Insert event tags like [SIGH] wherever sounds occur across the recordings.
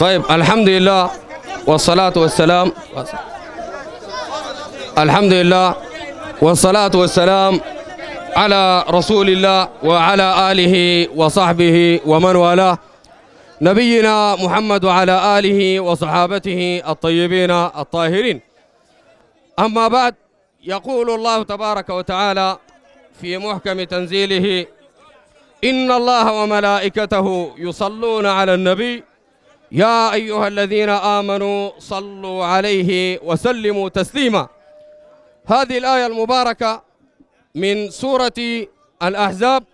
طيب الحمد لله والصلاة والسلام الحمد لله والصلاة والسلام على رسول الله وعلى آله وصحبه ومن والاه نبينا محمد وعلى آله وصحابته الطيبين الطاهرين أما بعد يقول الله تبارك وتعالى في محكم تنزيله إن الله وملائكته يصلون على النبي يا أيها الذين آمنوا صلوا عليه وسلموا تسليما هذه الآية المباركة من سورة الأحزاب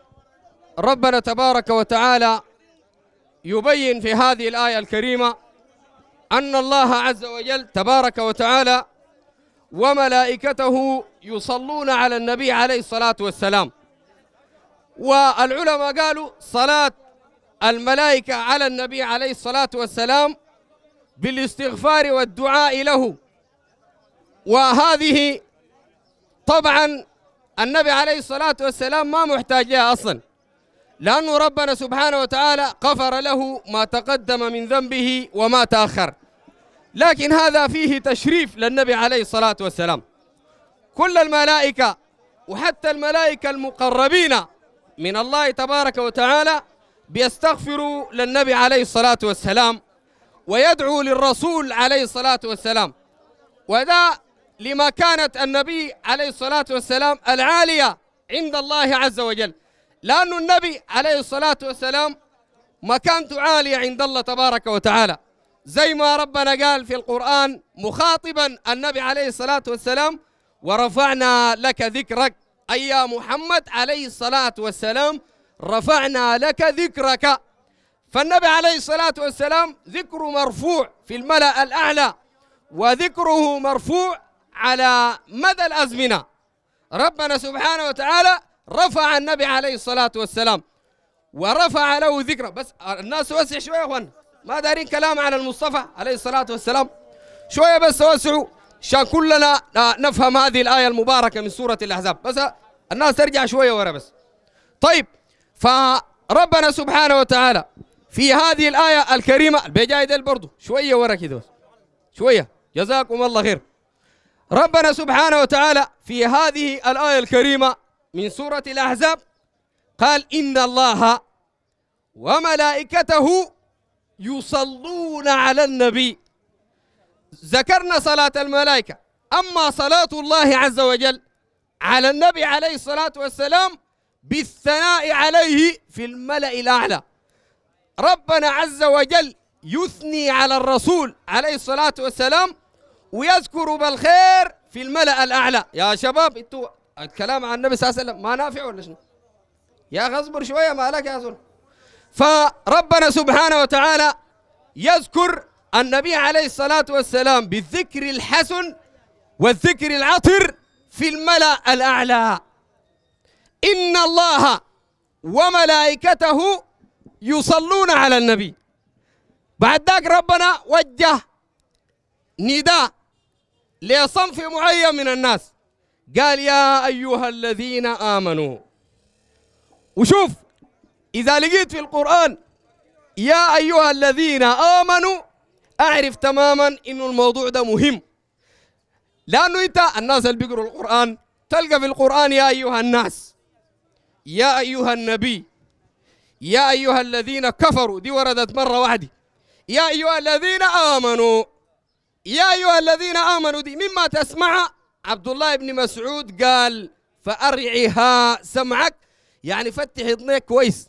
ربنا تبارك وتعالى يبين في هذه الآية الكريمة أن الله عز وجل تبارك وتعالى وملائكته يصلون على النبي عليه الصلاة والسلام والعلماء قالوا صلاة الملائكة على النبي عليه الصلاة والسلام بالاستغفار والدعاء له وهذه طبعا النبي عليه الصلاة والسلام ما محتاج لها أصلا لأنه ربنا سبحانه وتعالى غفر له ما تقدم من ذنبه وما تأخر لكن هذا فيه تشريف للنبي عليه الصلاة والسلام كل الملائكة وحتى الملائكة المقربين من الله تبارك وتعالى بيستغفر للنبي عليه الصلاة والسلام ويدعو للرسول عليه الصلاة والسلام وذا لما كانت النبي عليه الصلاة والسلام العالية عند الله عز وجل لأن النبي عليه الصلاة والسلام مكانته عالية عند الله تبارك وتعالى زي ما ربنا قال في القرآن مخاطبا النبي عليه الصلاة والسلام ورفعنا لك ذكرك أي يا محمد عليه الصلاة والسلام رفعنا لك ذكرك فالنبي عليه الصلاة والسلام ذكر مرفوع في الملأ الأعلى وذكره مرفوع على مدى الأزمنة ربنا سبحانه وتعالى رفع النبي عليه الصلاة والسلام ورفع له ذكره بس الناس وسع شوية يا أخوان ما دارين كلام على المصطفى عليه الصلاة والسلام شوية بس وسعوا عشان كلنا نفهم هذه الآية المباركة من سورة الأحزاب بس الناس ترجع شوية ورا بس طيب فربنا سبحانه وتعالى في هذه الآية الكريمة البجاي ديل برضو شوية ورا كده شوية جزاكم الله خير ربنا سبحانه وتعالى في هذه الآية الكريمة من سورة الأحزاب قال إن الله وملائكته يصلون على النبي ذكرنا صلاة الملائكة أما صلاة الله عز وجل على النبي عليه الصلاة والسلام بالثناء عليه في الملأ الأعلى ربنا عز وجل يثني على الرسول عليه الصلاة والسلام ويذكر بالخير في الملأ الأعلى يا شباب انتوا الكلام عن النبي صلى الله عليه وسلم ما نافع ولا شنو يا أخي اصبر شوية مالك يا زول فربنا سبحانه وتعالى يذكر النبي عليه الصلاة والسلام بالذكر الحسن والذكر العطر في الملأ الأعلى إن الله وملائكته يصلون على النبي بعد ذاك ربنا وجه نداء لصنف معين من الناس قال يا أيها الذين آمنوا وشوف إذا لقيت في القرآن يا أيها الذين آمنوا أعرف تماما إنه الموضوع ده مهم لأنه أنت الناس اللي بيقروا القرآن تلقى في القرآن يا أيها الناس يا أيها النبي يا أيها الذين كفروا دي وردت مرة واحدة يا أيها الذين آمنوا يا أيها الذين آمنوا دي مما تسمع عبد الله بن مسعود قال فأرعها سمعك يعني فتح اذنك كويس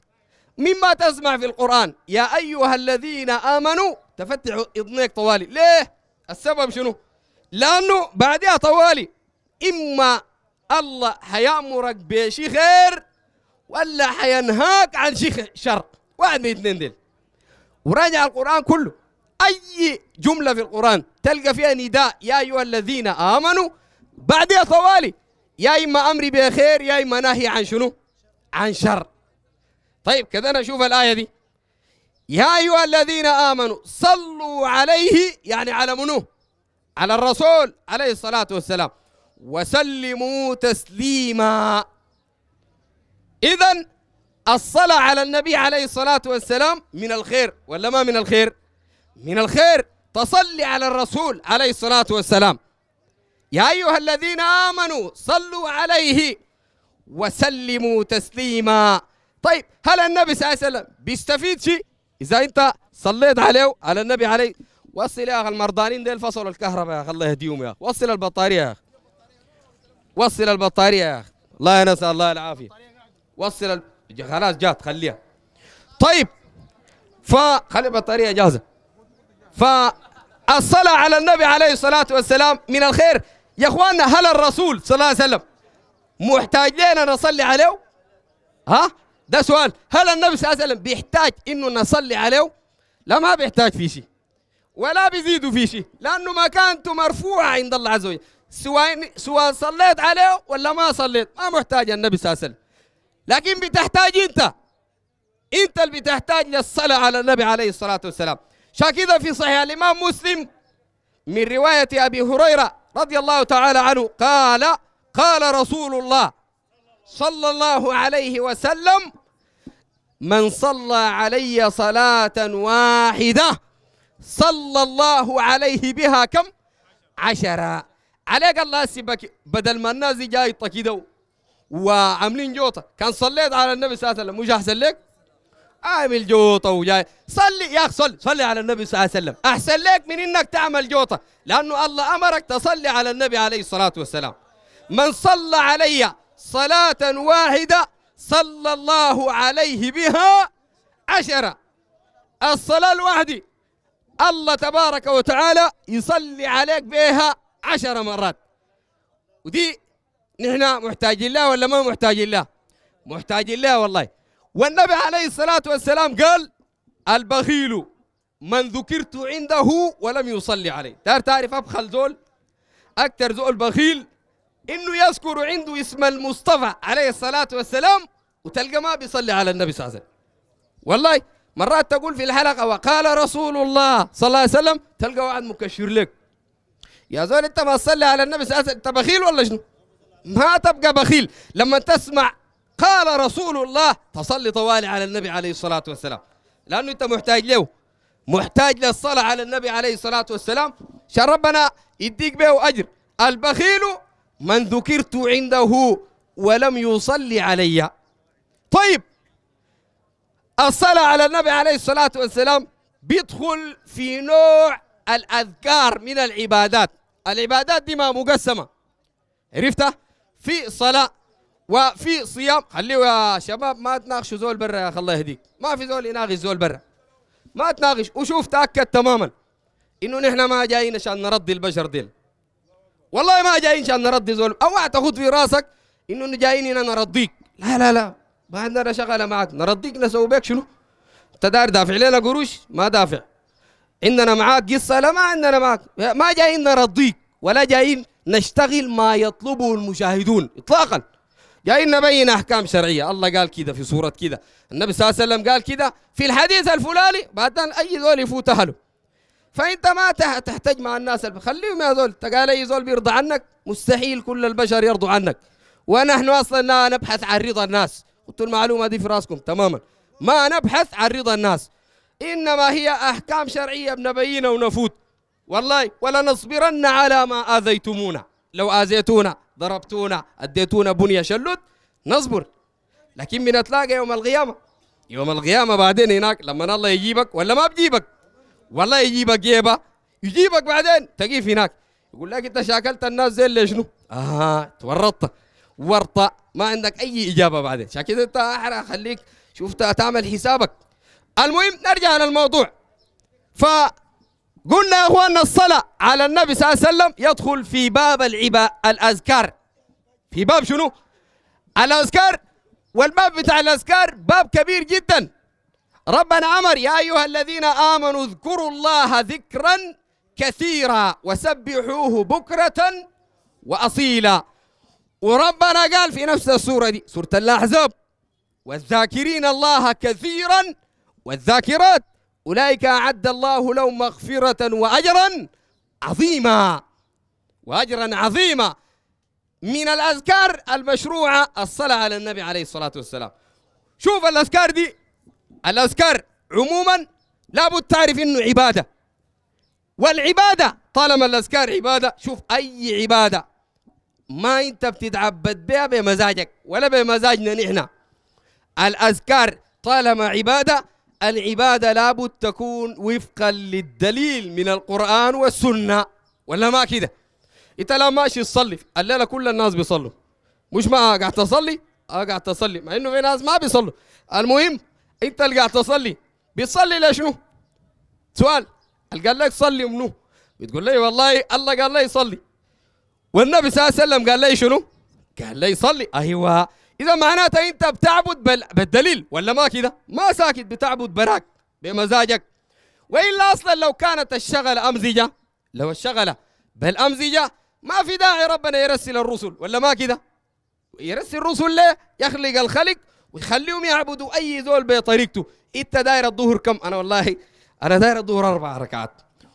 مما تسمع في القرآن يا أيها الذين آمنوا تفتح اذنك طوالي ليه السبب شنو لأنه بعدها طوالي إما الله حيأمرك بشي خير ولا حينهاك عن شيخ شر واحد من اثنين ديل وراجع القرآن كله أي جملة في القرآن تلقى فيها نداء يا أيها الذين آمنوا بعدها طوالي يا إما أمري بخير يا إما نهي عن شنو عن شر طيب كذا أنا أشوف الآية دي يا أيها الذين آمنوا صلوا عليه يعني على منو على الرسول عليه الصلاة والسلام وسلموا تسليما إذا الصلاة على النبي عليه الصلاة والسلام من الخير ولا ما من الخير؟ من الخير تصلي على الرسول عليه الصلاة والسلام يا أيها الذين آمنوا صلوا عليه وسلموا تسليما طيب هل النبي صلى الله عليه وسلم بيستفيد شيء إذا أنت صليت عليه على النبي عليه وصل يا أخي المرضانين ديل فصلوا الكهرباء يا أخي الله يهديهم يا أخي وصل البطارية يا أخي وصل البطارية يا أخي الله نسأل الله العافية وصل ال... خلاص جات خليها طيب فخلي البطاريه جاهزه فالصلاه على النبي عليه الصلاه والسلام من الخير يا اخواننا هل الرسول صلى الله عليه وسلم محتاج لنا نصلي عليه؟ ها؟ ده سؤال هل النبي صلى الله عليه وسلم بيحتاج انه نصلي عليه؟ لا ما بيحتاج في شيء ولا بيزيدوا في شيء لانه مكانته مرفوعه عند الله عز وجل سواء سواء صليت عليه ولا ما صليت ما محتاج النبي صلى الله عليه وسلم لكن بتحتاج انت انت اللي بتحتاج للصلاة على النبي عليه الصلاة والسلام شاكذا في صحيح الإمام مسلم من رواية أبي هريرة رضي الله تعالى عنه قال قال رسول الله صلى الله عليه وسلم من صلى علي صلاة واحدة صلى الله عليه بها كم عشرة عليك الله سبك بدل ما الناس جاي تكيدوا وعاملين جوطه كان صليت على النبي صلى الله عليه وسلم مش احسن لك اعمل جوطه وجاي صلي يا اخي صلي صلي على النبي صلى الله عليه وسلم احسن لك من انك تعمل جوطه لانه الله امرك تصلي على النبي عليه الصلاه والسلام من صلى علي صلاه واحده صلى الله عليه بها عشره الصلاه الواحده الله تبارك وتعالى يصلي عليك بها عشر مرات ودي نحن محتاجين له ولا ما محتاجين له محتاجين له والله والنبي عليه الصلاة والسلام قال البخيل من ذكرت عنده ولم يصلي عليه دار تعرف أبخل زول أكثر زول بخيل إنه يذكر عنده اسم المصطفى عليه الصلاة والسلام وتلقى ما بيصلي على النبي صلى الله عليه وسلم والله مرات تقول في الحلقة وقال رسول الله صلى الله عليه وسلم تلقى واحد مكشر لك يا زول أنت ما تصلي على النبي صلى الله عليه وسلم أنت بخيل ولا شنو؟ ما تبقى بخيل لما تسمع قال رسول الله تصلي طوالي على النبي عليه الصلاة والسلام لأنه أنت محتاج له محتاج للصلاة على النبي عليه الصلاة والسلام عشان ربنا يديك به أجر البخيل من ذكرت عنده ولم يصلي علي طيب الصلاة على النبي عليه الصلاة والسلام بيدخل في نوع الأذكار من العبادات العبادات دي ما مقسمة عرفتها في صلاة وفي صيام خليه يا شباب ما تناقشوا زول برا يا اخي الله يهديك ما في زول يناقش زول برا ما تناقش وشوف تاكد تماما انه نحن ما جايين عشان نرضي البشر ديل والله ما جايين عشان نرضي زول اوعى تاخذ في راسك انه جايين هنا نرضيك لا لا لا ما عندنا شغله معك نرضيك نسوي بك شنو انت داير دافع لنا قروش ما دافع عندنا معاك قصه لا ما عندنا معاك ما جايين نرضيك ولا جايين نشتغل ما يطلبه المشاهدون إطلاقا جايين نبين أحكام شرعية الله قال كذا في سورة كذا النبي صلى الله عليه وسلم قال كذا في الحديث الفلاني بعد أي ذول يفوت أهله فأنت ما تحتاج مع الناس خليهم يا ذول قال أي ذول بيرضى عنك مستحيل كل البشر يرضوا عنك ونحن أصلا لا نبحث عن رضا الناس قلت المعلومة دي في راسكم تماما ما نبحث عن رضا الناس إنما هي أحكام شرعية بنبينها ونفوت والله ولنصبرن على ما آذيتمونا لو آذيتونا ضربتونا أديتونا بنية شلت نصبر لكن بنتلاقى يوم القيامة يوم القيامة بعدين هناك لما الله يجيبك ولا ما بجيبك والله يجيبك جيبة يجيبك بعدين تقيف هناك يقول لك انت شاكلت الناس زي ليش شنو؟ اها تورطت ورطة ما عندك اي اجابة بعدين عشان انت انت خليك شوف تعمل حسابك المهم نرجع للموضوع ف قلنا يا اخوان الصلاه على النبي صلى الله عليه وسلم يدخل في باب العباء الاذكار في باب شنو؟ الاذكار والباب بتاع الاذكار باب كبير جدا ربنا امر يا ايها الذين امنوا اذكروا الله ذكرا كثيرا وسبحوه بكره واصيلا وربنا قال في نفس السوره دي سوره الاحزاب والذاكرين الله كثيرا والذاكرات أولئك أعد الله لهم مغفرة وأجرا عظيما وأجرا عظيما من الأذكار المشروعة الصلاة على النبي عليه الصلاة والسلام شوف الأذكار دي الأذكار عموما لابد تعرف إنه عبادة والعبادة طالما الأذكار عبادة شوف أي عبادة ما أنت بتتعبد بها بمزاجك ولا بمزاجنا نحن الأذكار طالما عبادة العبادة لابد تكون وفقا للدليل من القرآن والسنة ولا ما كده انت لا ماشي تصلي الليلة كل الناس بيصلوا مش ما قاعد تصلي اه قاعد تصلي مع انه في ناس ما بيصلوا المهم انت اللي قاعد تصلي بتصلي لشنو سؤال قال لك صلي منو بتقول لي والله الله قال لي صلي والنبي صلى الله عليه وسلم قال لي شنو قال لي صلي ايوه اذا معناتها انت بتعبد بل... بالدليل ولا ما كده ما ساكت بتعبد براك بمزاجك والا اصلا لو كانت الشغله امزجه لو الشغله بالامزجه ما في داعي ربنا يرسل الرسل ولا ما كده يرسل الرسل ليه يخلق الخلق ويخليهم يعبدوا اي زول بطريقته انت داير الظهر كم انا والله انا داير الظهر اربع ركعات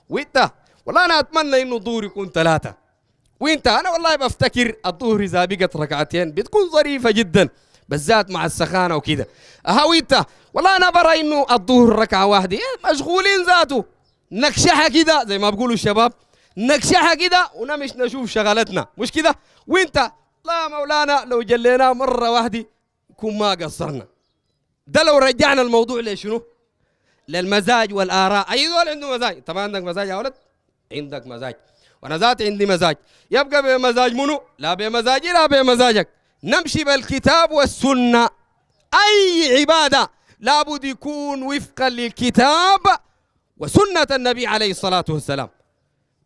وانت والله انا اتمنى انه الظهر يكون ثلاثه وانت انا والله بفتكر الظهر اذا بقت ركعتين بتكون ظريفه جدا بالذات مع السخانه وكده اها وانت والله انا برا انه الظهر ركعه واحده مشغولين ذاته نكشحها كده زي ما بيقولوا الشباب نكشحها كده ونمش نشوف شغلتنا مش كده وانت لا مولانا لو جليناه مره واحده كن ما قصرنا ده لو رجعنا الموضوع لشنو للمزاج والاراء اي دول عنده مزاج طبعا عندك مزاج يا ولد عندك مزاج وانا ذات عندي مزاج يبقى بمزاج منو لا بمزاجي لا بمزاجك نمشي بالكتاب والسنه اي عباده لابد يكون وفقا للكتاب وسنه النبي عليه الصلاه والسلام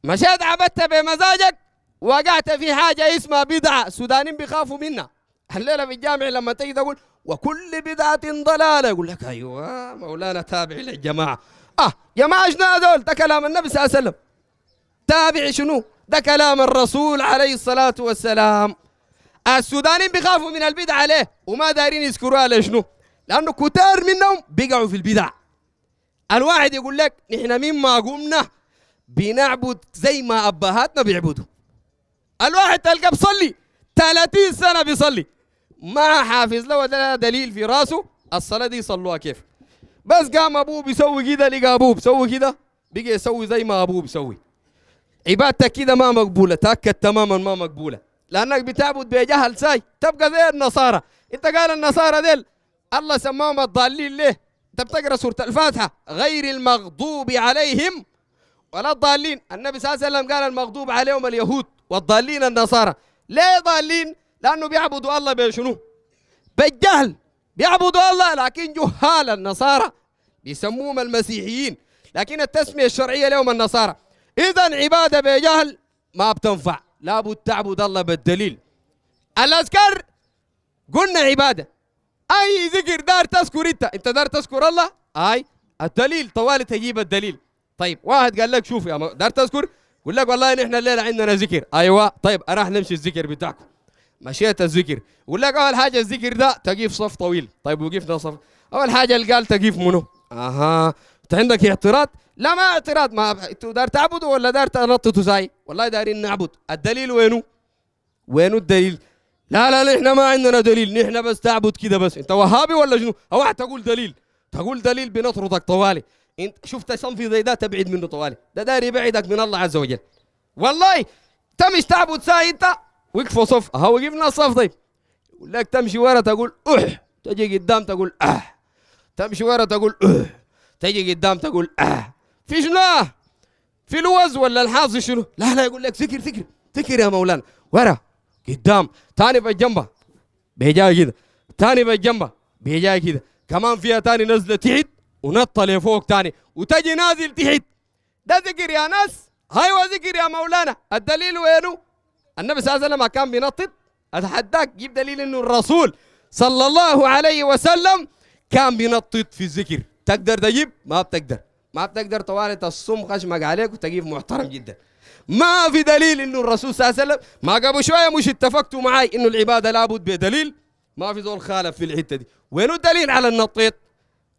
مشيت عبدت بمزاجك وقعت في حاجه اسمها بدعه سودانيين بيخافوا منا الليله في الجامع لما تجي تقول وكل بدعه ضلاله يقول لك ايوه مولانا تابع للجماعه اه جماعه شنو هذول ده كلام النبي صلى الله عليه وسلم تابع شنو ده كلام الرسول عليه الصلاة والسلام السودانيين بيخافوا من البدع عليه وما دارين يذكروها لشنو لأنه كتار منهم بيقعوا في البدع الواحد يقول لك نحن مما قمنا بنعبد زي ما أبهاتنا بيعبدوا الواحد تلقى بصلي 30 سنة بيصلي ما حافظ له ولا دليل في راسه الصلاة دي صلوها كيف بس قام أبوه بيسوي كده لقى أبوه بيسوي كده بقى يسوي زي ما أبوه بيسوي عبادتك كده ما مقبولة تأكد تماما ما مقبولة لأنك بتعبد بجهل ساي تبقى زي النصارى أنت قال النصارى ديل الله سماهم الضالين ليه أنت بتقرأ سورة الفاتحة غير المغضوب عليهم ولا الضالين النبي صلى الله عليه وسلم قال المغضوب عليهم اليهود والضالين النصارى ليه ضالين لأنه بيعبدوا الله بشنو بالجهل بيعبدوا الله لكن جهال النصارى بيسموهم المسيحيين لكن التسمية الشرعية لهم النصارى إذا عبادة بجهل ما بتنفع لابد تعبد الله بالدليل الأذكار قلنا عبادة أي ذكر دار تذكر أنت أنت دار تذكر الله أي الدليل طوال تجيب الدليل طيب واحد قال لك شوف يا دار تذكر يقول لك والله نحن الليلة عندنا ذكر أيوة طيب أنا نمشي الذكر بتاعكم مشيت الذكر يقول لك أول حاجة الذكر ده تقيف صف طويل طيب وقفنا صف أول حاجة اللي قال تقيف منو أها أنت عندك اعتراض لا ما اعتراض ما انتوا دار تعبدوا ولا دار تنططوا زي والله دارين نعبد الدليل وينه وينه الدليل لا لا نحن ما عندنا دليل نحن بس تعبد كده بس انت وهابي ولا شنو اوعى تقول دليل تقول دليل بنطردك طوالي انت شفت صنفي زي ده تبعد منه طوالي ده داري يبعدك من الله عز وجل والله تمش تعبد ساي انت وقفوا صف اهو وقفنا الصف طيب يقول لك تمشي ورا تقول اح تجي قدام تقول اه تمشي ورا تقول اه تجي قدام تقول اه في جناح في لوز ولا الحافظ شنو لا لا يقول لك ذكر ذكر ذكر يا مولانا ورا قدام ثاني بالجنبه بيجاي كده ثاني بالجنبه بيجاي كده كمان فيها ثاني نزله تحت ونطه لفوق ثاني وتجي نازل تحت ده ذكر يا ناس هاي ذكر يا مولانا الدليل وينه النبي صلى الله عليه وسلم كان بينطط اتحداك جيب دليل انه الرسول صلى الله عليه وسلم كان بينطط في الذكر تقدر تجيب ما بتقدر ما بتقدر طوالي الصم خشمك عليك وتقيف محترم جدا ما في دليل انه الرسول صلى الله عليه وسلم ما قبل شويه مش اتفقتوا معي انه العباده لابد بدليل ما في زول خالف في الحته دي وين الدليل على النطيط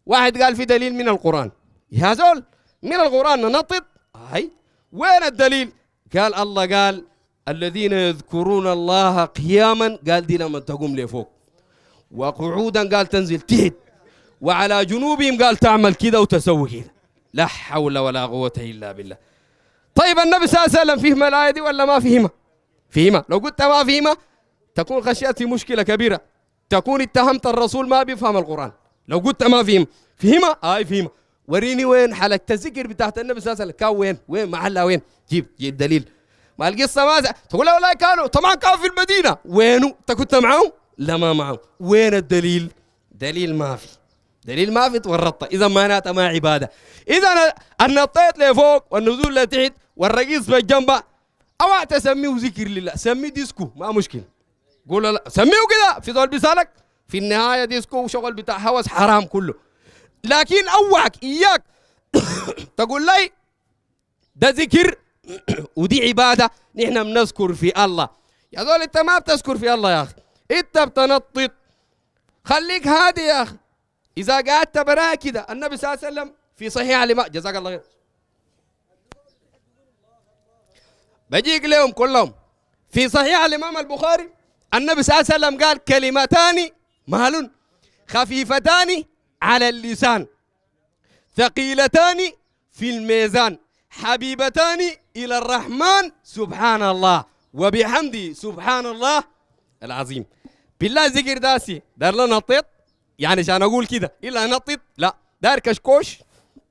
واحد قال في دليل من القران يا زول من القران ننطط هاي وين الدليل قال الله قال الذين يذكرون الله قياما قال دي لما تقوم لفوق وقعودا قال تنزل تحت وعلى جنوبهم قال تعمل كده وتسوي كده لا حول ولا قوة إلا بالله طيب النبي صلى الله عليه وسلم فيهما الآية دي ولا ما فيهما فيهما لو قلت ما فيهما تكون خشيت في مشكلة كبيرة تكون اتهمت الرسول ما بيفهم القرآن لو قلت ما فيهما فيهما آي آه، فيهما وريني وين حلقة الذكر بتاعت النبي صلى الله عليه وسلم كان وين وين محلها وين جيب جيب دليل ما القصة ما تقول لا كانوا طبعا كانوا في المدينة وينه انت كنت معهم لا ما معهم وين الدليل دليل ما في دليل ما في تورطت اذا معناتها ما عباده اذا النطيت لفوق والنزول لتحت والرقيص في الجنب او تسميه ذكر لله سميه ديسكو ما مشكله قول لا سميه كده في ذول بيسالك في النهايه ديسكو وشغل بتاع هوس حرام كله لكن اوعك اياك [COUGHS] تقول لي ده ذكر [COUGHS] ودي عباده نحن بنذكر في الله يا زول انت ما بتذكر في الله يا اخي انت بتنطط خليك هادي يا اخي إذا قعدت براه كده النبي صلى الله عليه وسلم في صحيح لما جزاك الله خير بجيك لهم كلهم في صحيح الإمام البخاري النبي صلى الله عليه وسلم قال كلمتان مال خفيفتان على اللسان ثقيلتان في الميزان حبيبتان إلى الرحمن سبحان الله وبحمده سبحان الله العظيم بالله ذكر داسي دار لنا نطيط يعني عشان اقول كده الا انطط لا داير كشكوش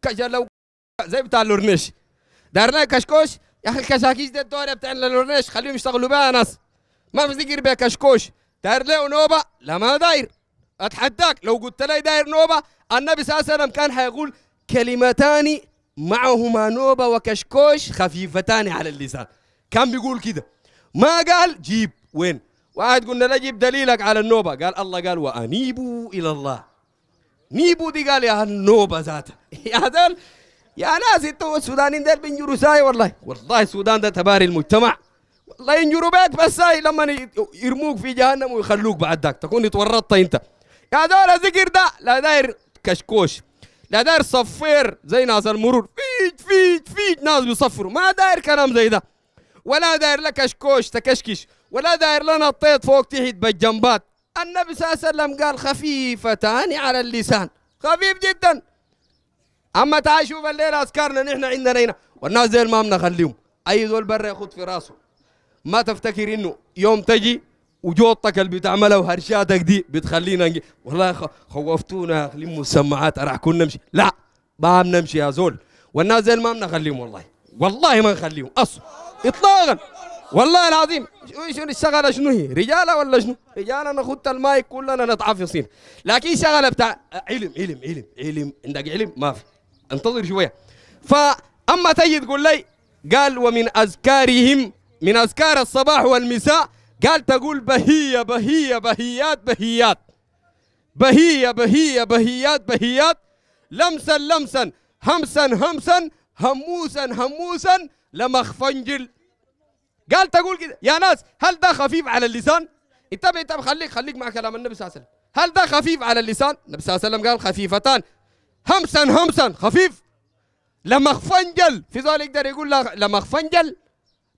كشلو زي بتاع الورنيش دايرنا كشكوش يا اخي الكشاكيش ده الدوري بتاع اللورنيش خليهم يشتغلوا بها ناس ما في ذكر بها كشكوش داير له نوبه لا ما داير اتحداك لو قلت لي داير نوبه النبي صلى الله عليه وسلم كان حيقول كلمتان معهما نوبه وكشكوش خفيفتان على اللسان كان بيقول كده ما قال جيب وين واحد قلنا له جيب دليلك على النوبة قال الله قال وأنيبوا إلى الله نيبوا دي قال يا النوبة ذاتها [LAUGHS] يا ذل يا ناس انتوا السودانيين ديل بينجروا ساي والله والله السودان ده تباري المجتمع والله ينجروا بيت بس ساي لما يرموك في جهنم ويخلوك بعد ذاك تكون تورطت انت يا دول الذكر ده لا داير كشكوش لا داير صفير زي ناس المرور فيج فيج فيج ناس بيصفروا ما داير كلام زي ده دا. ولا داير لك كشكوش تكشكش ولا داير لنا الطيط فوق تحت بالجنبات النبي صلى الله عليه وسلم قال خفيفتان على اللسان خفيف جدا اما تعال شوف الليله اذكارنا نحن عندنا هنا والناس زي ما بنخليهم اي زول برا ياخذ في راسه ما تفتكر انه يوم تجي وجوطك اللي بتعملها وهرشاتك دي بتخلينا نجي والله خوفتونا يا اخي السماعات راح كنا نمشي لا ما بنمشي يا زول والناس زي ما بنخليهم والله والله ما نخليهم اصلا اطلاقا والله العظيم شنو الشغله شنو هي رجاله ولا شنو رجاله نخط المايك كلنا نتعفصين لكن شغله بتاع علم علم علم علم عندك علم ما في انتظر شويه فاما تجي تقول لي قال ومن اذكارهم من اذكار الصباح والمساء قال تقول بهيه بهيه بهيات بهيات بهيه بهيه بهيات بهيات لمسا لمسا همسا همسا هموسا هموسا لمخفنجل قال تقول كده يا ناس هل ده خفيف على اللسان انتبه انتبه خليك خليك مع كلام النبي صلى الله عليه وسلم هل ده خفيف على اللسان النبي صلى الله عليه وسلم قال خفيفتان همسا همسا خفيف لما خفنجل في ذول يقدر يقول لما خفنجل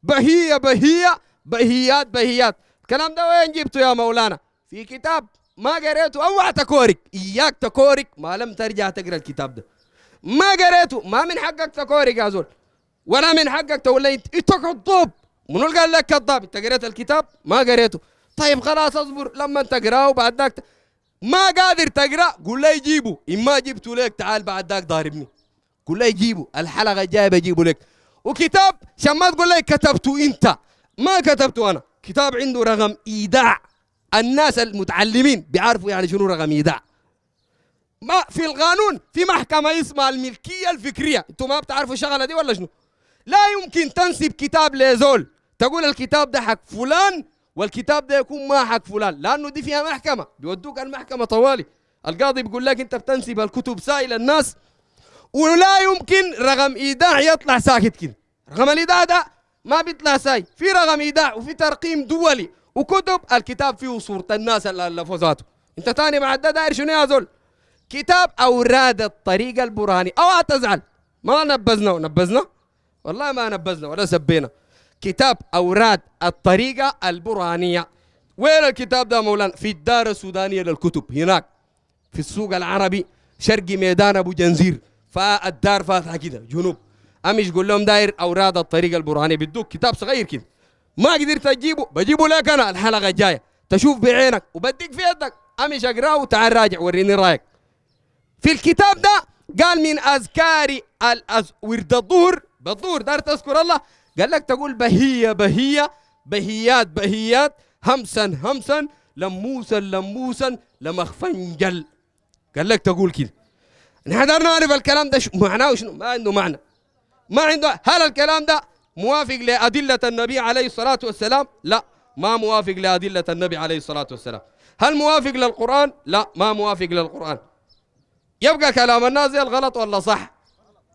بهية بهية بهيات بهيات الكلام ده وين جبته يا مولانا في كتاب ما قريته اوعى تكورك اياك تكورك ما لم ترجع تقرا الكتاب ده ما قريته ما من حقك تكورك يا زول ولا من حقك تقول لي تقعد ضب منو اللي قال لك كذاب انت قريت الكتاب ما قريته طيب خلاص اصبر لما تقراه وبعد ذاك ما قادر تقرا قول لي جيبه اما جبته لك تعال بعد ذاك ضاربني قول لي جيبه الحلقه الجايه بجيبه لك وكتاب عشان ما تقول لي كتبته انت ما كتبته انا كتاب عنده رقم ايداع الناس المتعلمين بيعرفوا يعني شنو رقم ايداع ما في القانون في محكمه اسمها الملكيه الفكريه انتوا ما بتعرفوا الشغله دي ولا شنو لا يمكن تنسب كتاب لزول تقول الكتاب ده حق فلان والكتاب ده يكون ما حق فلان لانه دي فيها محكمه بيودوك المحكمه طوالي القاضي بيقول لك انت بتنسب الكتب سائل الناس ولا يمكن رقم ايداع يطلع ساكت كده رقم الايداع ده ما بيطلع ساي في رقم ايداع وفي ترقيم دولي وكتب الكتاب فيه صوره الناس اللي الفوا انت تاني بعد ده داير شنو يا زول كتاب اوراد الطريق البرهاني اوعى تزعل ما نبذنا ونبذنا والله ما نبذنا ولا سبينا كتاب أوراد الطريقة البرهانية وين الكتاب ده مولانا في الدار السودانية للكتب هناك في السوق العربي شرق ميدان أبو جنزير فالدار فاتحة كده جنوب أمش قول لهم داير أوراد الطريقة البرهانية بدوك كتاب صغير كده ما قدرت أجيبه بجيبه لك أنا الحلقة الجاية تشوف بعينك وبديك في يدك أمش أقراه وتعال راجع وريني رأيك في الكتاب ده قال من أذكار الأز... ورد الظهر بالظهر دار تذكر الله قال لك تقول بهية بهية بهيات بهيات همسا همسا لموسا لموسا لمخفنجل قال لك تقول كده نحن نعرف الكلام ده شو معناه وشنو ما عنده معنى ما عنده هل الكلام ده موافق لأدلة النبي عليه الصلاة والسلام لا ما موافق لأدلة النبي عليه الصلاة والسلام هل موافق للقرآن لا ما موافق للقرآن يبقى كلام الناس الغلط ولا صح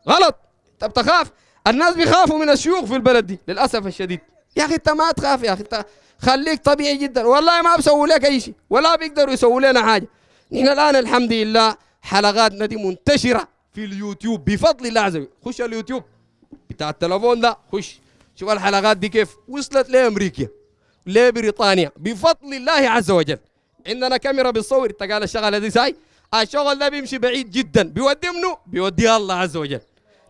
غلط انت بتخاف الناس بيخافوا من الشيوخ في البلد دي للاسف الشديد يا اخي انت ما تخاف يا اخي انت خليك طبيعي جدا والله ما بسوي لك اي شيء ولا بيقدروا يسووا لنا حاجه نحن الان الحمد لله حلقاتنا دي منتشره في اليوتيوب بفضل الله عز وجل خش اليوتيوب بتاع التلفون ده خش شوف الحلقات دي كيف وصلت لامريكا لبريطانيا بفضل الله عز وجل عندنا كاميرا بتصور انت قال الشغله دي ساي الشغل ده بيمشي بعيد جدا بيودي منه بيوديها الله عز وجل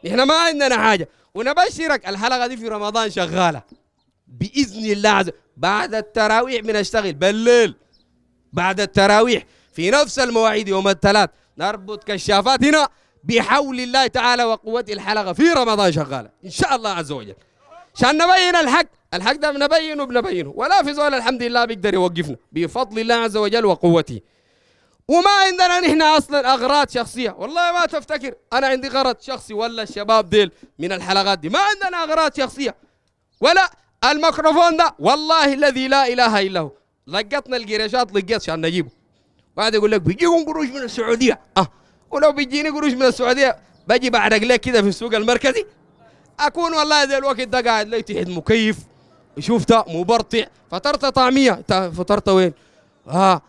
نحن ما عندنا حاجه ونبشرك الحلقه دي في رمضان شغاله باذن الله عز بعد التراويح بنشتغل بالليل بعد التراويح في نفس المواعيد يوم الثلاث نربط كشافات هنا بحول الله تعالى وقوة الحلقه في رمضان شغاله ان شاء الله عز وجل عشان نبين الحق الحق ده بنبينه بنبينه ولا في زول الحمد لله بيقدر يوقفنا بفضل الله عز وجل وقوته وما عندنا نحن اصلا اغراض شخصيه والله ما تفتكر انا عندي غرض شخصي ولا الشباب ديل من الحلقات دي ما عندنا اغراض شخصيه ولا الميكروفون ده والله الذي لا اله الا هو لقطنا القريشات لقيت عشان نجيبه بعد يقول لك بيجيكم قروش من السعوديه اه ولو بيجيني قروش من السعوديه باجي بعرق لك كده في السوق المركزي اكون والله ذا الوقت ده قاعد لي تحت مكيف شفته مبرطع فطرت طعميه فطرت وين اه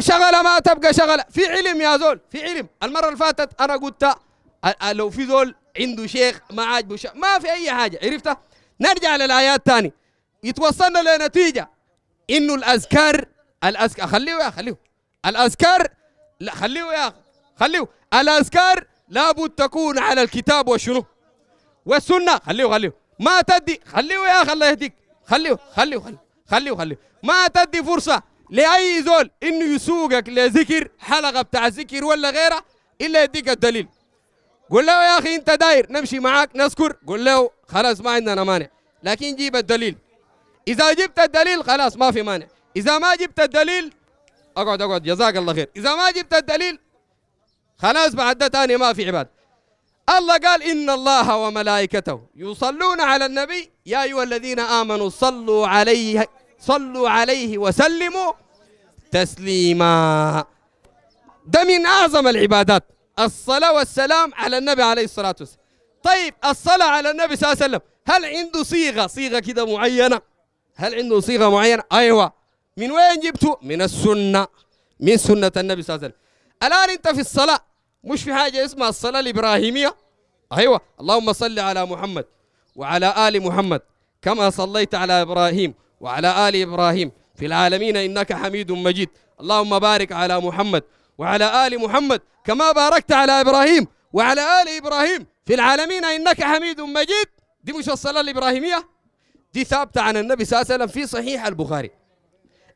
شغله ما تبقى شغله في علم يا زول في علم المره اللي فاتت انا قلت لو في زول عنده شيخ ما عاجبه شيخ ما في اي حاجه عرفتها نرجع للايات تاني يتوصلنا لنتيجه انه الاذكار الاذكار خليه يا خليه الاذكار لا خليه يا خليه الاذكار لابد تكون على الكتاب وشنو والسنه خليه خليه ما تدي خليه يا اخي الله يهديك خليه خليه خليه خليه خليه ما تدي فرصه لاي زول انه يسوقك لذكر حلقه بتاع ذكر ولا غيره الا يديك الدليل قول له يا اخي انت داير نمشي معاك نذكر قول له خلاص ما عندنا مانع لكن جيب الدليل اذا جبت الدليل خلاص ما في مانع اذا ما جبت الدليل اقعد اقعد جزاك الله خير اذا ما جبت الدليل خلاص بعد ثاني ما في عباد الله قال إن الله وملائكته يصلون على النبي يا أيها الذين آمنوا صلوا عليه صلوا عليه وسلموا تسليما ده من أعظم العبادات الصلاة والسلام على النبي عليه الصلاة والسلام طيب الصلاة على النبي صلى الله عليه وسلم هل عنده صيغة صيغة كده معينة هل عنده صيغة معينة أيوة من وين جبته من السنة من سنة النبي صلى الله عليه وسلم الآن أنت في الصلاة مش في حاجة اسمها الصلاة الإبراهيمية أيوة اللهم صل على محمد وعلى آل محمد كما صليت على إبراهيم وعلى آل إبراهيم في العالمين إنك حميد مجيد اللهم بارك على محمد وعلى آل محمد كما باركت على إبراهيم وعلى آل إبراهيم في العالمين إنك حميد مجيد دي مش الصلاة الإبراهيمية دي ثابتة عن النبي صلى الله عليه وسلم في صحيح البخاري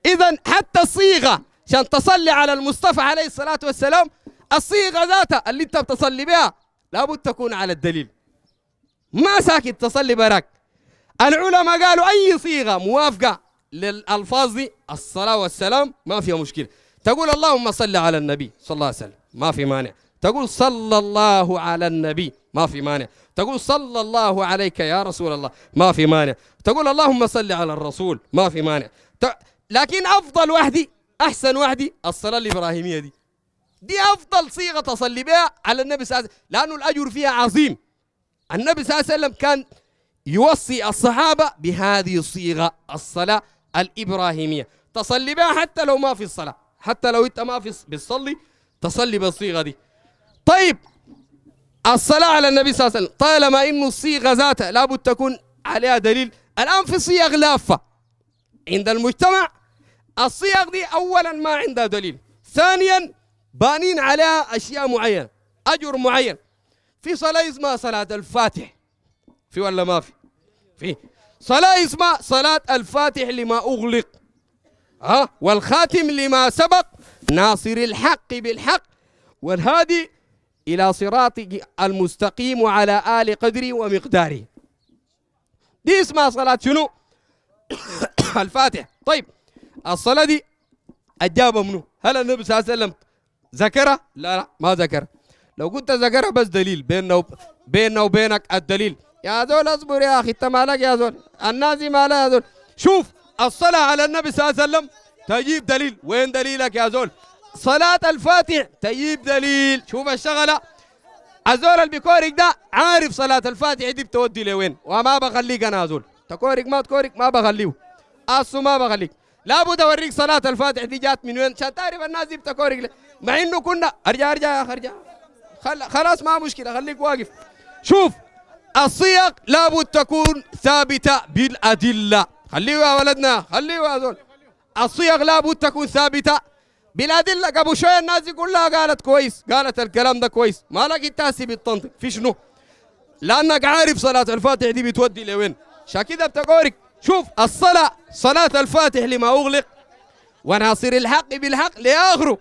إذا حتى الصيغة عشان تصلي على المصطفى عليه الصلاة والسلام الصيغة ذاتها اللي أنت بتصلي بها لابد تكون على الدليل ما ساكت تصلي براك العلماء قالوا أي صيغة موافقة للألفاظ دي الصلاة والسلام ما فيها مشكلة تقول اللهم صل على النبي صلى الله عليه وسلم ما في مانع تقول صلى الله على النبي ما في مانع تقول صلى الله عليك يا رسول الله ما في مانع تقول اللهم صل على الرسول ما في مانع ت... لكن أفضل وحدي أحسن وحدي الصلاة الإبراهيمية دي دي أفضل صيغة تصلي بها على النبي صلى الله عليه وسلم لأنه الأجر فيها عظيم النبي صلى الله عليه وسلم كان يوصي الصحابة بهذه الصيغة الصلاة الإبراهيمية تصلي بها حتى لو ما في الصلاة حتى لو أنت ما في بتصلي تصلي بالصيغة دي طيب الصلاة على النبي صلى الله عليه وسلم طالما إنه الصيغة ذاتها لابد تكون عليها دليل الآن في صيغ لافة عند المجتمع الصيغ دي أولا ما عندها دليل ثانيا بانين عليها أشياء معينة أجر معين في صلاة اسمها صلاة الفاتح في ولا ما في في صلاة اسمها صلاة الفاتح لما أغلق ها أه؟ والخاتم لما سبق ناصر الحق بالحق والهادي إلى صراطك المستقيم على آل قدري ومقداري دي اسمها صلاة شنو [COUGHS] الفاتح طيب الصلاة دي أجابة منه هل النبي صلى الله عليه وسلم ذكرها لا لا ما ذكرها لو كنت ذكرها بس دليل بيننا وبينك الدليل يا زول اصبر يا اخي انت مالك يا زول النازي مالك يا زول شوف الصلاه على النبي صلى الله عليه وسلم تجيب دليل وين دليلك يا زول صلاة الفاتح تجيب دليل شوف الشغلة الزول البكورك ده عارف صلاة الفاتح دي بتودي لوين وما بخليك انا زول تكورك ما تكورك ما بخليه اصو ما بخليك لابد اوريك صلاة الفاتح دي جات من وين عشان تعرف الناس دي بتكورك مع انه كنا ارجع ارجع يا اخي ارجع خلاص ما مشكلة خليك واقف شوف الصيغ لابد تكون ثابتة بالأدلة خليه يا ولدنا خليه يا زول الصيغ لابد تكون ثابتة بالأدلة قبل شوية الناس كلها قالت كويس قالت الكلام ده كويس ما لك التاسي بالتنطيق في شنو لأنك عارف صلاة الفاتح دي بتودي لوين عشان كده بتقولك شوف الصلاة صلاة الفاتح لما أغلق وناصر الحق بالحق لآخره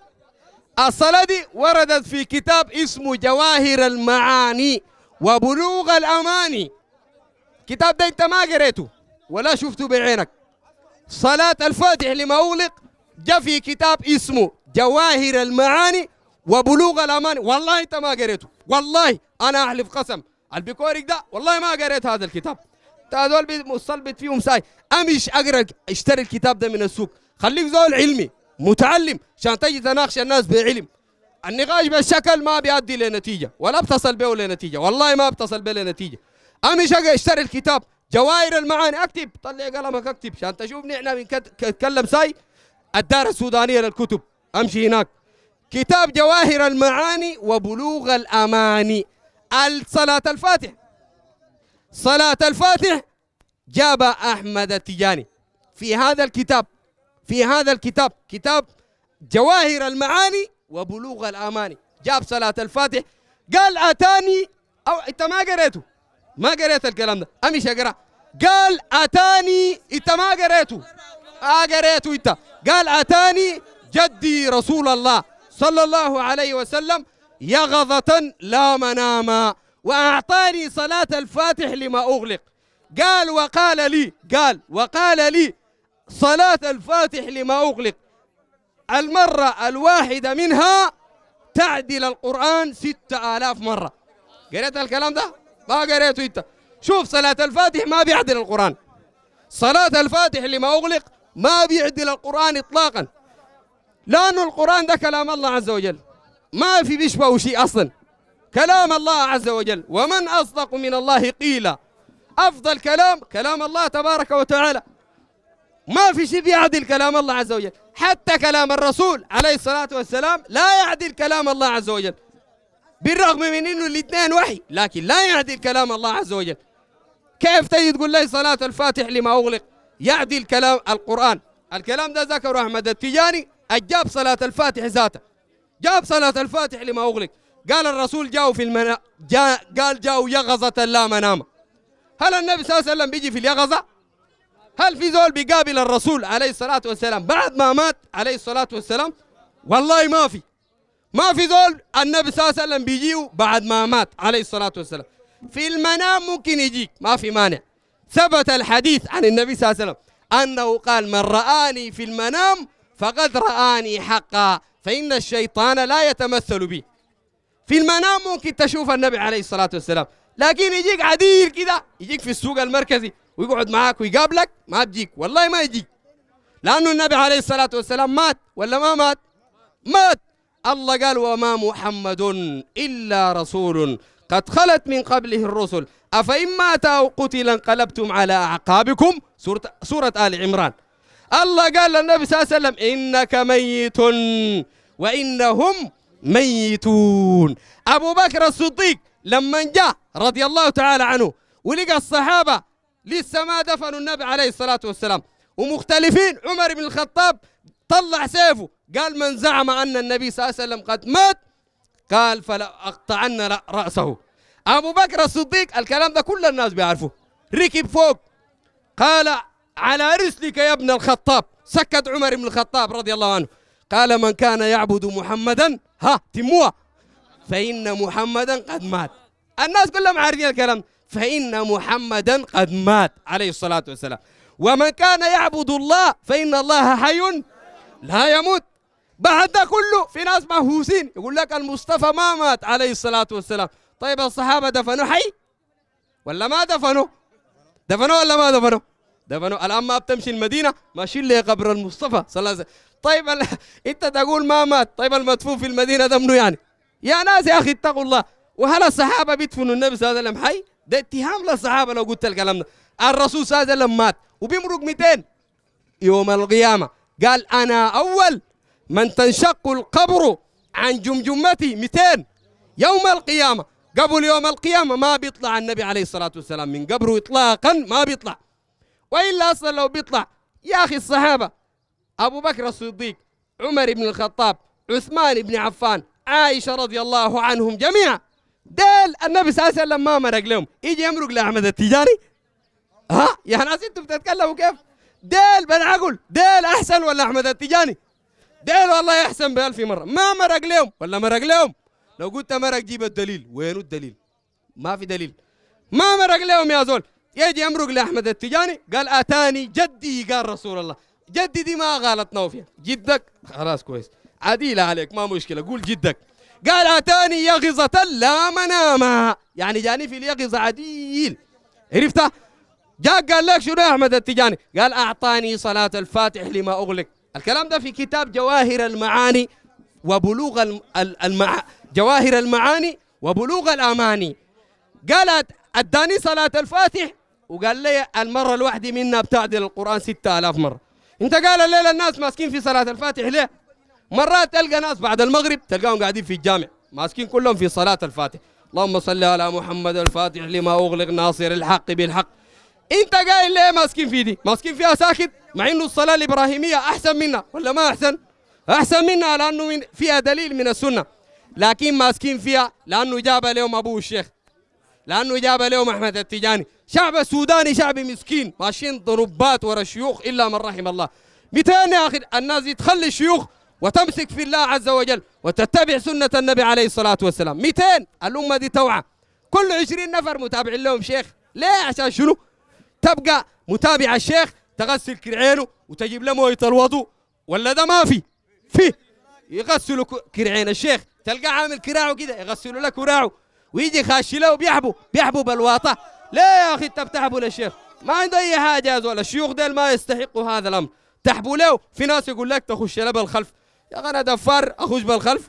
الصلاة دي وردت في كتاب اسمه جواهر المعاني وبلوغ الأماني كتاب ده أنت ما قريته ولا شفته بعينك صلاة الفاتح لما اغلق جاء في كتاب اسمه جواهر المعاني وبلوغ الأماني والله أنت ما قريته والله أنا أحلف قسم البكوريك ده والله ما قريت هذا الكتاب هذول مصلبت فيهم ساي امش اقرا اشتري الكتاب ده من السوق خليك زول علمي متعلم عشان تجي تناقش الناس بعلم النقاش بالشكل ما بيؤدي لنتيجه ولا بتصل به لنتيجه والله ما بتصل به لنتيجه امشي اشتري الكتاب جواهر المعاني اكتب طلع قلمك اكتب عشان تشوف نحن بنتكلم ساي الدار السودانيه للكتب امشي هناك كتاب جواهر المعاني وبلوغ الاماني صلاة الفاتح صلاة الفاتح جاب احمد التجاني في هذا الكتاب في هذا الكتاب كتاب جواهر المعاني وبلوغ الاماني جاب صلاه الفاتح قال اتاني او انت ما قريته ما قريت الكلام ده امشي اقرا قال اتاني انت ما قريته اه قريته انت قال اتاني جدي رسول الله صلى الله عليه وسلم يغظة لا مناما وأعطاني صلاة الفاتح لما أغلق قال وقال لي قال وقال لي صلاة الفاتح لما أغلق المرة الواحدة منها تعدل القرآن ستة آلاف مرة قريت الكلام ده؟ ما قريته أنت شوف صلاة الفاتح ما بيعدل القرآن صلاة الفاتح اللي ما أغلق ما بيعدل القرآن إطلاقا لأنه القرآن ده كلام الله عز وجل ما في بيشبهه شيء أصلا كلام الله عز وجل ومن أصدق من الله قيلا أفضل كلام كلام الله تبارك وتعالى ما في شيء بيعدل كلام الله عز وجل حتى كلام الرسول عليه الصلاة والسلام لا يعدل كلام الله عز وجل بالرغم من انه الاثنين وحي لكن لا يعدل كلام الله عز وجل كيف تجي تقول لي صلاة الفاتح لما أغلق يعدل كلام القرآن الكلام ده ذكره أحمد التجاني أجاب صلاة الفاتح ذاته جاب صلاة الفاتح لما أغلق قال الرسول جاءوا في المنام جا... قال جاءوا يغزة لا منام هل النبي صلى الله عليه وسلم بيجي في اليغزه؟ هل في زول بيقابل الرسول عليه الصلاة والسلام بعد ما مات عليه الصلاة والسلام والله ما في ما في زول النبي صلى الله عليه وسلم بيجيه بعد ما مات عليه الصلاة والسلام في المنام ممكن يجيك ما في مانع ثبت الحديث عن النبي صلى الله عليه وسلم أنه قال من رآني في المنام فقد رآني حقا فإن الشيطان لا يتمثل بي في المنام ممكن تشوف النبي عليه الصلاة والسلام لكن يجيك عديل كده يجيك في السوق المركزي ويقعد معاك ويقابلك ما بيجيك والله ما يجيك لأنه النبي عليه الصلاة والسلام مات ولا ما مات مات الله قال وما محمد إلا رسول قد خلت من قبله الرسل أفإن مات أو قتل انقلبتم على أعقابكم سورة, سورة آل عمران الله قال للنبي صلى الله عليه وسلم إنك ميت وإنهم ميتون أبو بكر الصديق لما جاء رضي الله تعالى عنه ولقى الصحابة لسه ما دفنوا النبي عليه الصلاة والسلام ومختلفين عمر بن الخطاب طلع سيفه قال من زعم أن النبي صلى الله عليه وسلم قد مات قال فلأقطعن رأسه أبو بكر الصديق الكلام ده كل الناس بيعرفوه ركب فوق قال على رسلك يا ابن الخطاب سكت عمر بن الخطاب رضي الله عنه قال من كان يعبد محمدا ها تموها فإن محمدا قد مات الناس كلهم عارفين الكلام فإن محمدا قد مات عليه الصلاة والسلام ومن كان يعبد الله فإن الله حي لا يموت بعد ده كله في ناس مهووسين يقول لك المصطفى ما مات عليه الصلاة والسلام طيب الصحابة دفنوا حي ولا ما دفنوا دفنوا ولا ما دفنوا دفنوا الآن ما بتمشي المدينة ماشيين لي قبر المصطفى صلى الله عليه وسلم طيب ال... [LAUGHS] انت تقول ما مات طيب المدفون في المدينة دفنوا يعني يا ناس يا أخي اتقوا الله وهل الصحابة بيدفنوا النبي صلى الله عليه وسلم حي ده اتهام للصحابه لو قلت الكلام ده الرسول صلى الله عليه وسلم مات وبيمرق 200 يوم القيامه قال انا اول من تنشق القبر عن جمجمتي 200 يوم القيامه قبل يوم القيامه ما بيطلع النبي عليه الصلاه والسلام من قبره اطلاقا ما بيطلع والا اصلا لو بيطلع يا اخي الصحابه ابو بكر الصديق عمر بن الخطاب عثمان بن عفان عائشه رضي الله عنهم جميعا ديل النبي صلى الله عليه وسلم ما مرق لهم يجي يمرق لاحمد التجاري ها يا يعني ناس انتم بتتكلموا كيف ديل بالعقل ديل احسن ولا احمد التجاني ديل والله احسن بألف مره ما مرق لهم ولا مرق لهم لو قلت مرق جيب الدليل وين الدليل ما في دليل ما مرق لهم يا زول يجي يمرق لاحمد التجاني قال اتاني جدي قال رسول الله جدي دي ما غلطنا فيها جدك خلاص كويس عديله عليك ما مشكله قول جدك قال أتاني يغزة لا مناما يعني جاني في اليغزة عديل عرفتها جاء قال لك شنو يا أحمد التجاني قال أعطاني صلاة الفاتح لما أغلق الكلام ده في كتاب جواهر المعاني وبلوغ المع... جواهر المعاني وبلوغ الأماني قالت أداني صلاة الفاتح وقال لي المرة الواحدة منا بتعدل القرآن 6000 مرة انت قال الليلة الناس ماسكين في صلاة الفاتح ليه مرات تلقى ناس بعد المغرب تلقاهم قاعدين في الجامع ماسكين كلهم في صلاة الفاتح اللهم صل على محمد الفاتح لما أغلق ناصر الحق بالحق انت قايل ليه ماسكين في دي ماسكين فيها ساكت مع انه الصلاة الإبراهيمية أحسن منها ولا ما أحسن أحسن منها لأنه من فيها دليل من السنة لكن ماسكين فيها لأنه جابها لهم أبو الشيخ لأنه جابها لهم أحمد التجاني شعب السوداني شعب مسكين ماشيين ضربات ورا الشيوخ إلا من رحم الله 200 يا أخي الناس تخلي الشيوخ وتمسك في الله عز وجل وتتبع سنة النبي عليه الصلاة والسلام 200 الأمة دي توعى كل 20 نفر متابعين لهم شيخ ليه عشان شنو تبقى متابع الشيخ تغسل كرعينه وتجيب له مويه الوضوء ولا ده ما في في يغسلوا كرعين الشيخ تلقى عامل كراعه كده يغسلوا له كراعه ويجي خاشي له وبيحبوا بيحبوا بالواطه ليه يا اخي انت بتحبوا للشيخ ما عنده اي حاجه يا زول الشيوخ ديل ما يستحقوا هذا الامر تحبوا له في ناس يقول لك تخش له بالخلف يا اخي انا دفار اخوش بالخلف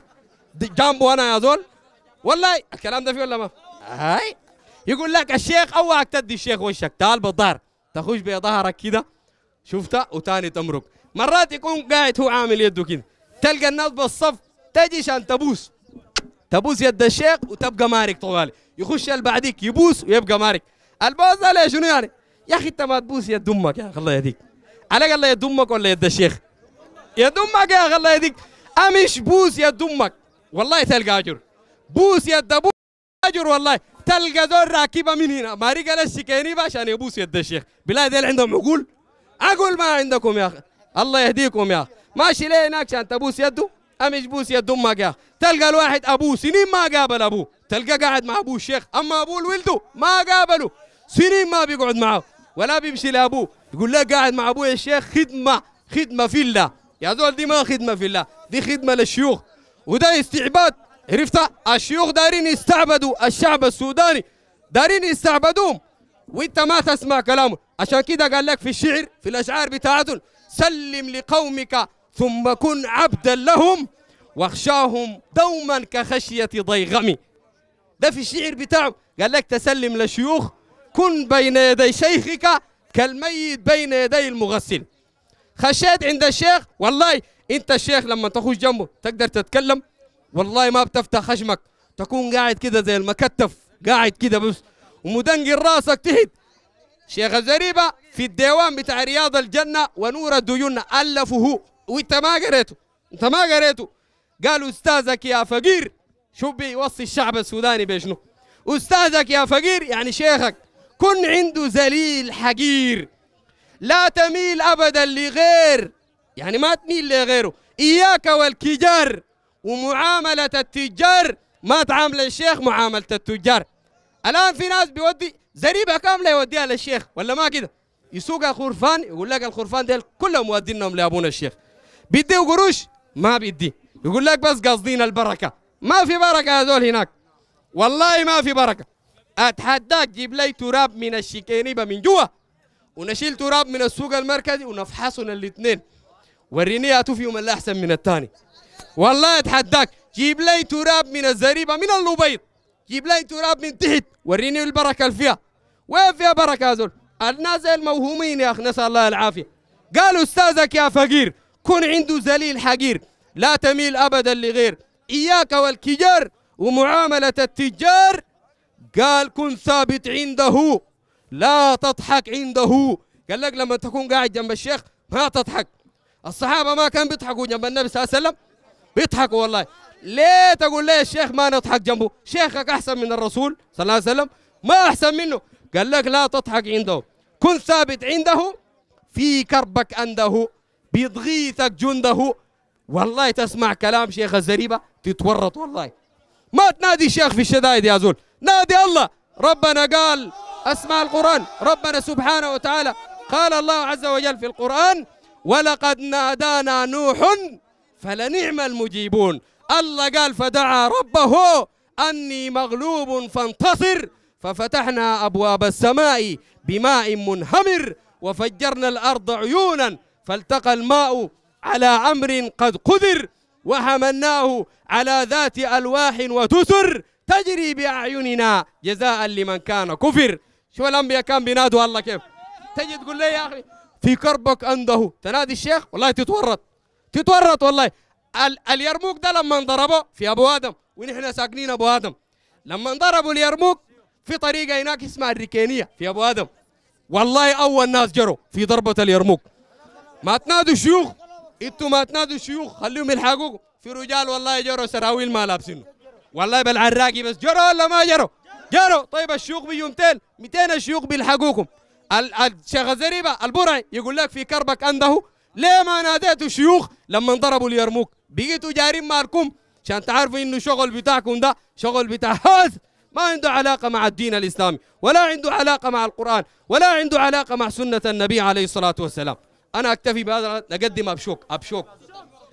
جنبه انا يا زول والله الكلام ده فيه ولا ما هاي يقول لك الشيخ اوعك تدي الشيخ وشك تعال بالظهر تخش بظهرك كده شفتها وتاني تمرق مرات يكون قاعد هو عامل يده كده تلقى الناس بالصف تجي عشان تبوس تبوس يد الشيخ وتبقى مارك طوالي يخش اللي بعديك يبوس ويبقى مارك البوس ده شنو يعني يا اخي انت ما تبوس يد امك يا اخي الله يهديك على الله يد امك ولا يد الشيخ يا دمك يا الله يديك امش بوس يا دمك والله تلقى اجر بوس يا ابوك اجر والله تلقى دور راكبه من هنا ما السكيني باش انا يبوس يد الشيخ بلاد اللي عندهم عقول اقول ما عندكم يا اخي الله يهديكم يا اخي ماشي ليه هناك عشان تبوس يده امش بوس يد امك يا تلقى الواحد ابوه سنين ما قابل ابوه تلقى قاعد مع ابوه الشيخ اما ابوه ولده ما قابله سنين ما بيقعد معه ولا بيمشي لابوه يقول له قاعد مع يا الشيخ خدمه خدمه في الله يا زول دي ما خدمه في الله دي خدمه للشيوخ وده استعباد عرفت الشيوخ دارين يستعبدوا الشعب السوداني دارين يستعبدوهم وانت ما تسمع كلامه عشان كده قال لك في الشعر في الاشعار بتاعتهم سلم لقومك ثم كن عبدا لهم واخشاهم دوما كخشيه ضيغم ده في الشعر بتاعه قال لك تسلم للشيوخ كن بين يدي شيخك كالميت بين يدي المغسل خشيت عند الشيخ والله انت الشيخ لما تخش جنبه تقدر تتكلم والله ما بتفتح خشمك تكون قاعد كده زي المكتف قاعد كده بس ومدنقل راسك تحت شيخ الزريبة في الديوان بتاع رياض الجنة ونور الديون ألفه وانت ما قريته انت ما قريته قالوا استاذك يا فقير شو بيوصي الشعب السوداني بشنو استاذك يا فقير يعني شيخك كن عنده ذليل حقير لا تميل أبدا لغير يعني ما تميل لغيره إياك والكجار ومعاملة التجار ما تعامل الشيخ معاملة التجار الآن في ناس بيودي زريبة كاملة يوديها للشيخ ولا ما كده يسوقها خرفان يقول لك الخرفان ديل كلهم مودينهم لأبونا الشيخ بيدي قروش ما بيدي يقول لك بس قاصدين البركة ما في بركة هذول هناك والله ما في بركة أتحداك جيب لي تراب من الشكينيبة من جوا ونشيل تراب من السوق المركزي ونفحصنا الاثنين وريني اتو فيهم اللي احسن من الثاني والله اتحداك جيب لي تراب من الزريبه من اللبيض جيب لي تراب من تحت وريني البركه اللي فيها وين فيها بركه يا زول الناس الموهومين يا اخي نسال الله العافيه قال استاذك يا فقير كن عنده ذليل حقير لا تميل ابدا لغير اياك والكجار ومعامله التجار قال كن ثابت عنده لا تضحك عنده قال لك لما تكون قاعد جنب الشيخ ما تضحك الصحابة ما كان بيضحكوا جنب النبي صلى الله عليه وسلم بيضحكوا والله ليه تقول ليه الشيخ ما نضحك جنبه شيخك أحسن من الرسول صلى الله عليه وسلم ما أحسن منه قال لك لا تضحك عنده كن ثابت عنده في كربك عنده بيضغيثك جنده والله تسمع كلام شيخ الزريبة تتورط والله ما تنادي الشيخ في الشدائد يا زول نادي الله ربنا قال أسماء القرآن ربنا سبحانه وتعالى قال الله عز وجل في القرآن ولقد نادانا نوح فلنعم المجيبون الله قال فدعا ربه أني مغلوب فانتصر ففتحنا أبواب السماء بماء منهمر وفجرنا الأرض عيونا فالتقى الماء على أمر قد قدر وحملناه على ذات ألواح وتسر تجري بأعيننا جزاء لمن كان كفر شو الانبياء كان بينادوا الله كيف تجي تقول لي يا اخي في كربك عنده تنادي الشيخ والله تتورط تتورط والله ال اليرموك ده لما انضربه في ابو ادم ونحن ساكنين ابو ادم لما ضربوا اليرموك في طريقه هناك اسمها الركينيه في ابو ادم والله اول ناس جروا في ضربه اليرموك ما تنادوا الشيوخ انتوا ما تنادوا الشيوخ خليهم يلحقوكم في رجال والله جروا سراويل ما لابسينه والله بالعراقي بس جروا ولا ما جروا جارو طيب الشيوخ بيجوا 200 200 الشيوخ بيلحقوكم الشيخ الزريبه البرعي يقول لك في كربك انده ليه ما ناديتوا الشيوخ لما ضربوا اليرموك بقيتوا جارين مالكم عشان تعرفوا انه الشغل بتاعكم ده شغل بتاع هوس ما عنده علاقه مع الدين الاسلامي ولا عنده علاقه مع القران ولا عنده علاقه مع سنه النبي عليه الصلاه والسلام انا اكتفي بهذا نقدم ابشوك ابشوك